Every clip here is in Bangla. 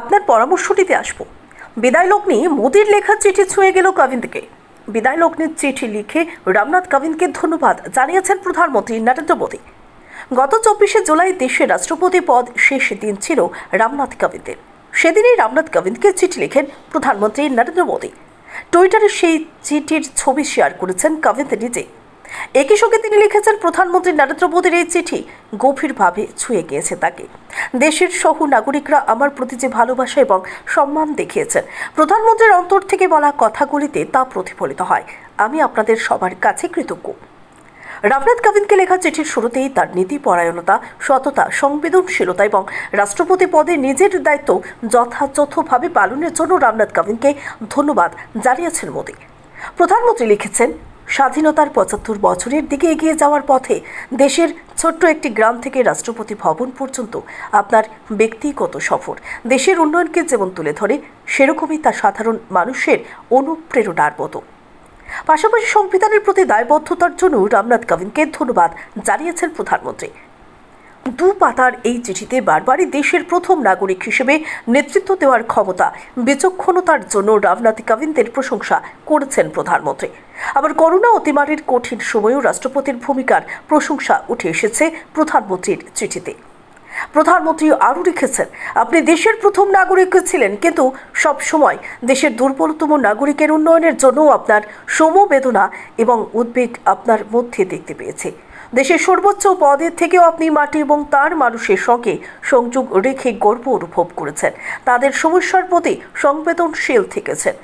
আপনার পরামর্শটিতে আসবো বিদায় লগ্নি মোদির লেখা চিঠি ছুঁয়ে গেল কবিন্দকে বিদায় লগ্নির চিঠি লিখে রামনাথ কবিন্দকে ধন্যবাদ জানিয়েছেন প্রধানমন্ত্রী নরেন্দ্র মোদী গত চব্বিশে জুলাই দেশে রাষ্ট্রপতি পদ শেষ দিন ছিল রামনাথ কবিন্দের সেদিনই রামনাথ কোবিন্দকে চিঠি লিখেন প্রধানমন্ত্রী নরেন্দ্র মোদী টুইটারে সেই চিঠির ছবি শেয়ার করেছেন কবিন্দ নিজে একই সঙ্গে তিনি লিখেছেন প্রধানমন্ত্রী নরেন্দ্র মোদীর এই চিঠি গভীরভাবে ছুঁয়ে গিয়েছে তাকে দেশের সহ নাগরিকরা আমার প্রতি যে ভালোবাসা এবং সম্মান দেখিয়েছেন প্রধানমন্ত্রীর অন্তর থেকে বলা কথাগুলিতে তা প্রতিফলিত হয় আমি আপনাদের সবার কাছে কৃতজ্ঞ রামনাথ কোবিন্দকে লেখা চিঠির শুরুতেই তার নীতি পরায়ণতা সততা সংবেদনশীলতা এবং রাষ্ট্রপতি পদে নিজের দায়িত্ব যথাযথভাবে পালনের জন্য রামনাথ কোবিন্দকে ধন্যবাদ জানিয়েছেন মোদী প্রধানমন্ত্রী লিখেছেন স্বাধীনতার পঁচাত্তর বছরের দিকে এগিয়ে যাওয়ার পথে দেশের ছোট্ট একটি গ্রাম থেকে রাষ্ট্রপতি ভবন পর্যন্ত আপনার ব্যক্তিগত সফর দেশের উন্নয়নকে যেমন তুলে ধরে সেরকমই তা সাধারণ মানুষের অনুপ্রেরণার মতো পাশাপাশি সংবিধানের প্রতি দায়বদ্ধতার জন্য রামনাথ কোবিন্দকে ধন্যবাদ জানিয়েছেন প্রধানমন্ত্রী দু পাতার এই চিঠিতে বারবারই দেশের প্রথম নাগরিক হিসেবে নেতৃত্ব দেওয়ার ক্ষমতা বিচক্ষণতার জন্য রামনাথ কাবিন্দের প্রশংসা করেছেন প্রধানমন্ত্রী আবার করোনা অতিমারির কঠিন সময়েও রাষ্ট্রপতির ভূমিকার প্রশংসা উঠে এসেছে প্রধানমন্ত্রীর চিঠিতে প্রধানমন্ত্রী আরও লিখেছেন আপনি দেশের প্রথম নাগরিক ছিলেন কিন্তু সব সময় দেশের দুর্বলতম নাগরিকের উন্নয়নের জন্য আপনার সমবেদনা এবং উদ্বেগ আপনার মধ্যে দেখতে পেয়েছে দেশের সর্বোচ্চ পদের থেকেও আপনি মাটি এবং তার মানুষের সঙ্গে সংযোগ রেখে গর্ব অনুভব করেছেন তাদের সমস্যার প্রতি সংবেদনশীল থেকেছেন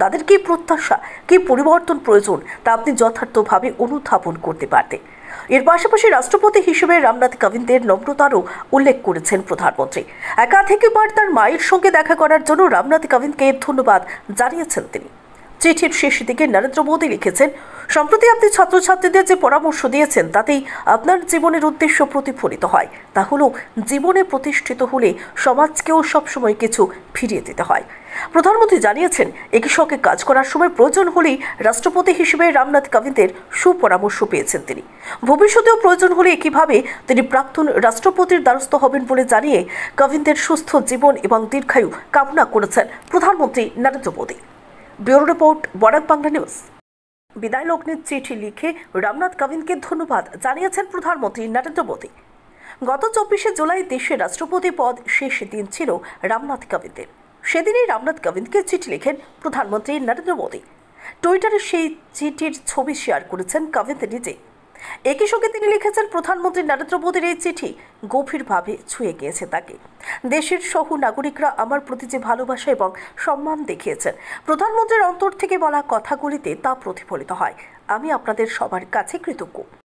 তাদের কী প্রত্যাশা কী পরিবর্তন প্রয়োজন তা আপনি যথার্থভাবে অনুধাবন করতে পারতেন এর পাশাপাশি রাষ্ট্রপতি হিসেবে রামনাথ কোবিন্দের নম্রতারও উল্লেখ করেছেন প্রধানমন্ত্রী একা বার তার মায়ের সঙ্গে দেখা করার জন্য রামনাথ কোবিন্দকে ধন্যবাদ জানিয়েছেন তিনি চিঠির শেষ দিকে নরেন্দ্র মোদী লিখেছেন সম্প্রতি আপনি ছাত্রছাত্রীদের যে পরামর্শ দিয়েছেন তাতেই আপনার জীবনের উদ্দেশ্য প্রতিফলিত হয় তা হল জীবনে প্রতিষ্ঠিত হলে সমাজকেও সবসময় কিছু ফিরিয়ে দিতে হয় প্রধানমন্ত্রী জানিয়েছেন একই কাজ করার সময় প্রয়োজন হলেই রাষ্ট্রপতি হিসেবে রামনাথ কোবিন্দের সুপরামর্শ পেয়েছেন তিনি ভবিষ্যতেও প্রয়োজন হলে একইভাবে তিনি প্রাক্তন রাষ্ট্রপতির দ্বারস্থ হবেন বলে জানিয়ে কোবিন্দের সুস্থ জীবন এবং দীর্ঘায়ু কামনা করেছেন প্রধানমন্ত্রী Narendra Modi bureau report Barak Bangla news বিদায় লগ্নের চিঠি লিখে রামনাথ কোবিন্দকে ধন্যবাদ জানিয়েছেন প্রধানমন্ত্রী নরেন্দ্র মোদী গত চব্বিশে জুলাই দেশের রাষ্ট্রপতি পদ শেষ দিন ছিল রামনাথ কোবিন্দের সেদিনই রামনাথ কোবিন্দকে চিঠি লিখেন প্রধানমন্ত্রী নরেন্দ্র মোদী টুইটারে সেই চিঠির ছবি শেয়ার করেছেন কোবিন্দ নিজে একই সঙ্গে তিনি লিখেছেন প্রধানমন্ত্রী নরেন্দ্র মোদীর এই চিঠি গভীরভাবে ছুঁয়ে গিয়েছে তাকে দেশের সহ নাগরিকরা আমার প্রতি যে ভালোবাসা এবং সম্মান দেখিয়েছেন প্রধানমন্ত্রীর অন্তর থেকে বলা কথাগুলিতে তা প্রতিফলিত হয় আমি আপনাদের সবার কাছে কৃতজ্ঞ